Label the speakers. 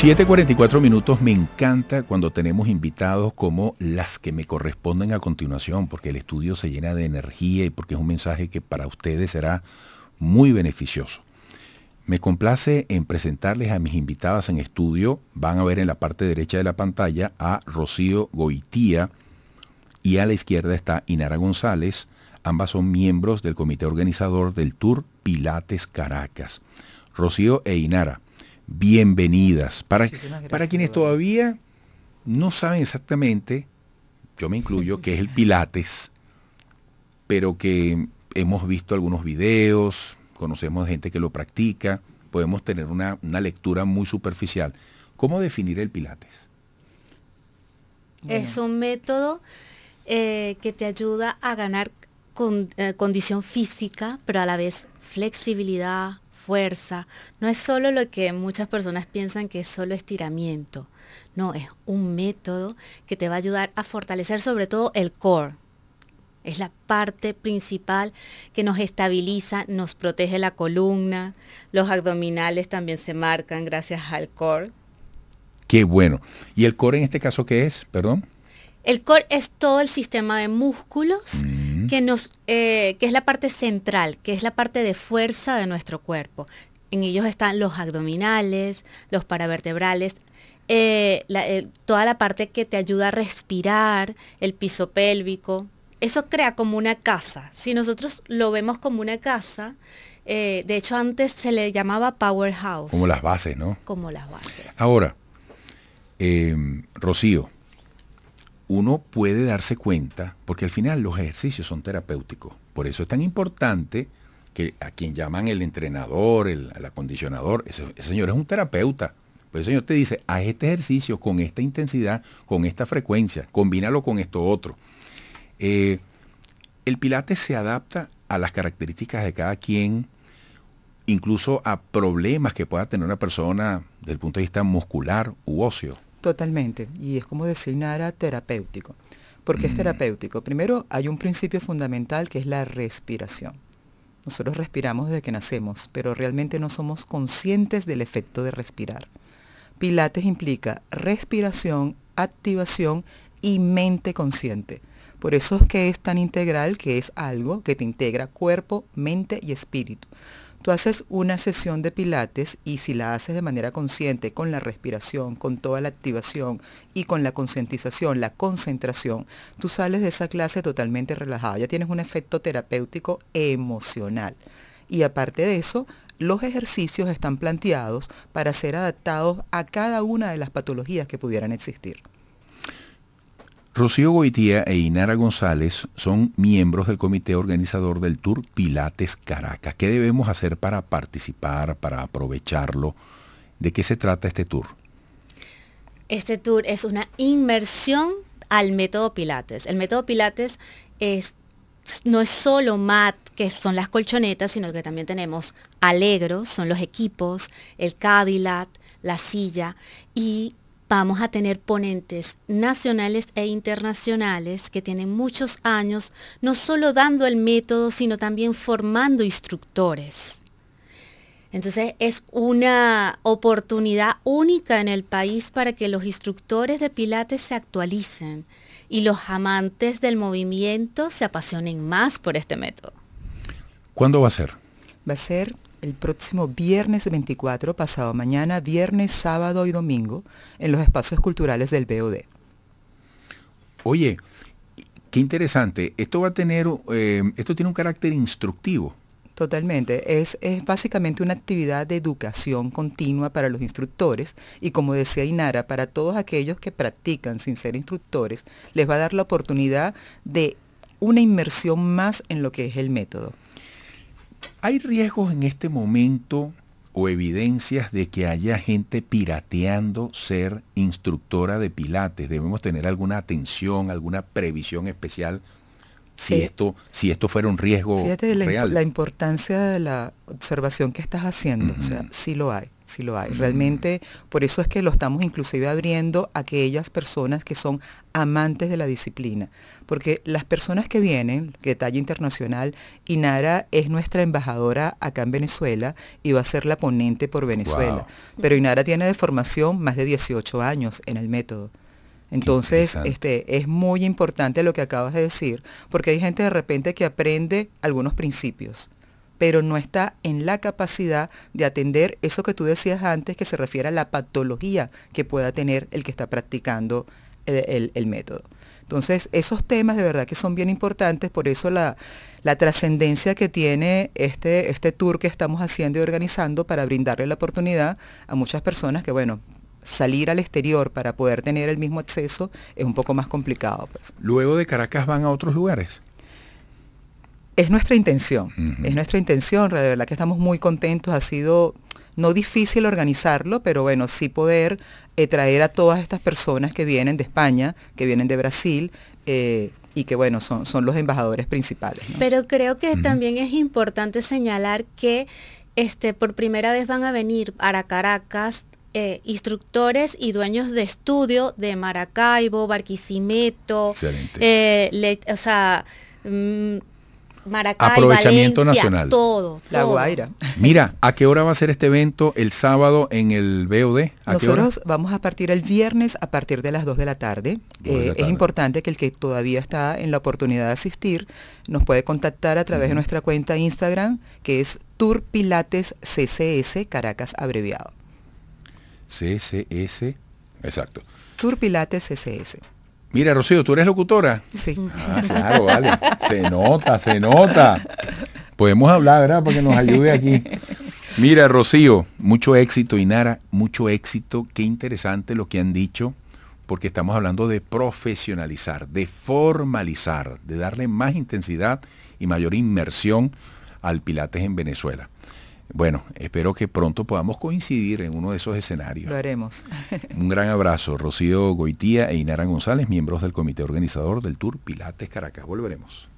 Speaker 1: 7.44 minutos, me encanta cuando tenemos invitados como las que me corresponden a continuación, porque el estudio se llena de energía y porque es un mensaje que para ustedes será muy beneficioso. Me complace en presentarles a mis invitadas en estudio. Van a ver en la parte derecha de la pantalla a Rocío Goitía y a la izquierda está Inara González. Ambas son miembros del comité organizador del Tour Pilates Caracas. Rocío e Inara, bienvenidas. Para, para quienes todavía no saben exactamente, yo me incluyo, que es el Pilates, pero que hemos visto algunos videos, conocemos gente que lo practica, podemos tener una, lectura muy superficial. ¿Cómo definir el Pilates? Es
Speaker 2: un método eh, que te ayuda a ganar con, eh, condición física, pero a la vez flexibilidad, fuerza. No es solo lo que muchas personas piensan que es solo estiramiento. No, es un método que te va a ayudar a fortalecer sobre todo el core. Es la parte principal que nos estabiliza, nos protege la columna. Los abdominales también se marcan gracias al core.
Speaker 1: Qué bueno. ¿Y el core en este caso qué es? Perdón.
Speaker 2: El core es todo el sistema de músculos. Mm que, nos, eh, que es la parte central, que es la parte de fuerza de nuestro cuerpo. En ellos están los abdominales, los paravertebrales, eh, toda la parte que te ayuda a respirar, el piso pélvico. Eso crea como una casa. Si nosotros lo vemos como una casa, eh, de hecho antes se le llamaba powerhouse. Como las bases, ¿no? Como las bases.
Speaker 1: Ahora, Rocío, uno puede darse cuenta, porque al final los ejercicios son terapéuticos. Por eso es tan importante que a quien llaman el entrenador, el, acondicionador, ese, señor es un terapeuta. Pues el señor te dice, haz este ejercicio con esta intensidad, con esta frecuencia, combínalo con esto otro. Eh, el pilates se adapta a las características de cada quien, incluso a problemas que pueda tener una persona desde el punto de vista muscular u óseo.
Speaker 3: Totalmente, y es como designar terapéutico. porque qué es mm. terapéutico? Primero, hay un principio fundamental que es la respiración. Nosotros respiramos desde que nacemos, pero realmente no somos conscientes del efecto de respirar. Pilates implica respiración, activación y mente consciente. Por eso es que es tan integral que es algo que te integra cuerpo, mente y espíritu. Tú haces una sesión de pilates y si la haces de manera consciente, con la respiración, con toda la activación y con la concientización, la concentración, tú sales de esa clase totalmente relajada, Ya tienes un efecto terapéutico emocional. Y aparte de eso, los ejercicios están planteados para ser adaptados a cada una de las patologías que pudieran existir.
Speaker 1: Rocío Goitía e Inara González son miembros del comité organizador del Tour Pilates Caracas. ¿Qué debemos hacer para participar, para aprovecharlo? ¿De qué se trata este tour?
Speaker 2: Este tour es una inmersión al método Pilates. El método Pilates es, no es solo mat, que son las colchonetas, sino que también tenemos alegros, son los equipos, el Cadillac, la silla y Vamos a tener ponentes nacionales e internacionales que tienen muchos años no solo dando el método, sino también formando instructores. Entonces es una oportunidad única en el país para que los instructores de Pilates se actualicen y los amantes del movimiento se apasionen más por este método.
Speaker 1: ¿Cuándo va a ser?
Speaker 3: Va a ser el próximo viernes 24, pasado mañana, viernes, sábado y domingo, en los espacios culturales del BOD.
Speaker 1: Oye, qué interesante. Esto va a tener, eh, esto tiene un carácter instructivo. Totalmente. es, básicamente una actividad de educación
Speaker 3: continua para los instructores y como decía Inara, para todos aquellos que practican sin ser instructores, les va a dar la oportunidad de una inmersión más en lo que es el método.
Speaker 1: ¿Hay riesgos en este momento o evidencias de que haya gente pirateando ser instructora de pilates? ¿Debemos tener alguna atención, alguna previsión especial si, esto, si esto fuera un riesgo Fíjate real? La, la,
Speaker 3: importancia de la observación que estás haciendo, o sea, sí lo hay si lo hay. Realmente, por eso es que lo estamos inclusive abriendo a aquellas personas que son amantes de la disciplina. Porque las personas que vienen, detalle talla internacional, Inara es nuestra embajadora acá en Venezuela y va a ser la ponente por Venezuela. Pero Inara tiene de formación más de 18 años en el método. Entonces, este, es muy importante lo que acabas de decir, porque hay gente de repente que aprende algunos principios, pero no está en la capacidad de atender eso que tú decías antes que se refiere a la patología que pueda tener el que está practicando el, método. Entonces, esos temas de verdad que son bien importantes, por eso la, trascendencia que tiene este, este tour que estamos haciendo y organizando para brindarle la oportunidad a muchas personas que, bueno, salir al exterior para poder tener el mismo acceso es un poco más complicado. Pues.
Speaker 1: Luego de Caracas van a otros lugares.
Speaker 3: Es nuestra intención, es nuestra intención, la verdad que estamos muy contentos, ha sido no difícil organizarlo, pero bueno, sí poder eh, traer a todas estas personas que vienen de España, que vienen de Brasil, eh, y que bueno, son, son los embajadores principales.
Speaker 2: Pero creo que también es importante señalar que este, por primera vez van a venir para Caracas eh, instructores y dueños de estudio de Maracaibo, Barquisimeto, o sea, mm, Aprovechamiento nacional. Todo, La Guaira.
Speaker 1: Mira, ¿a qué hora va a ser este evento el sábado en el BOD? ¿A Nosotros
Speaker 3: vamos a partir el viernes a partir de las 2 de la tarde. Eh, es importante que el que todavía está en la oportunidad de asistir nos puede contactar a través de nuestra cuenta Instagram, que es Tour Pilates CCS Caracas
Speaker 1: abreviado. CCS, exacto.
Speaker 3: Tour Pilates CCS.
Speaker 1: Mira, Rocío, ¿tú eres locutora? Sí. Ah, claro, vale. Se nota, se nota. Podemos hablar, ¿verdad? Porque nos ayude aquí. Mira, Rocío, mucho éxito, Inara, mucho éxito. Qué interesante lo que han dicho, porque estamos hablando de profesionalizar, de formalizar, de darle más intensidad y mayor inmersión al Pilates en Venezuela. Bueno, espero que pronto podamos coincidir en uno de esos escenarios. Lo haremos. Un gran abrazo, Rocío Goitía e Inara González, miembros del comité organizador del Tour Pilates Caracas. Volveremos.